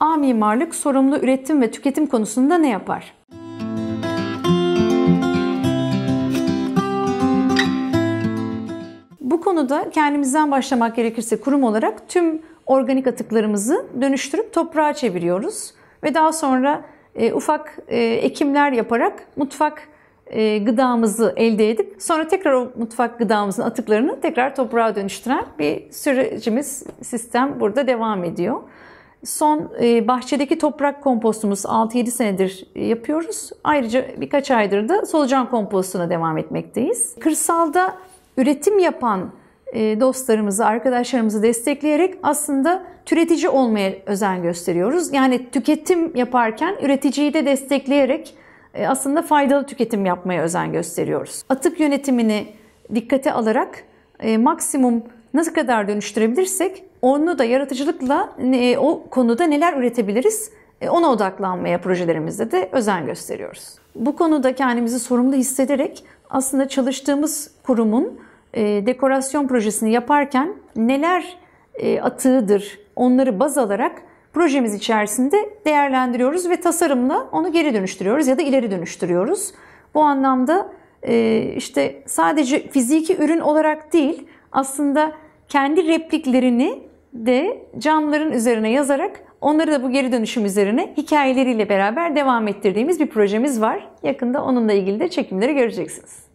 A mimarlık sorumlu üretim ve tüketim konusunda ne yapar? Bu konuda kendimizden başlamak gerekirse kurum olarak tüm organik atıklarımızı dönüştürüp toprağa çeviriyoruz ve daha sonra e, ufak e, ekimler yaparak mutfak e, gıdamızı elde edip sonra tekrar o mutfak gıdamızın atıklarını tekrar toprağa dönüştüren bir sürecimiz, sistem burada devam ediyor. Son e, bahçedeki toprak kompostumuz 6-7 senedir e, yapıyoruz. Ayrıca birkaç aydır da solucan kompostuna devam etmekteyiz. Kırsalda üretim yapan e, dostlarımızı, arkadaşlarımızı destekleyerek aslında türetici olmaya özen gösteriyoruz. Yani tüketim yaparken üreticiyi de destekleyerek aslında faydalı tüketim yapmaya özen gösteriyoruz. Atık yönetimini dikkate alarak maksimum nasıl kadar dönüştürebilirsek onu da yaratıcılıkla e, o konuda neler üretebiliriz e, ona odaklanmaya projelerimizde de özen gösteriyoruz. Bu konuda kendimizi sorumlu hissederek aslında çalıştığımız kurumun e, dekorasyon projesini yaparken neler atığıdır onları baz alarak projemiz içerisinde değerlendiriyoruz ve tasarımla onu geri dönüştürüyoruz ya da ileri dönüştürüyoruz. Bu anlamda işte sadece fiziki ürün olarak değil aslında kendi repliklerini de camların üzerine yazarak onları da bu geri dönüşüm üzerine hikayeleriyle beraber devam ettirdiğimiz bir projemiz var. Yakında onunla ilgili de çekimleri göreceksiniz.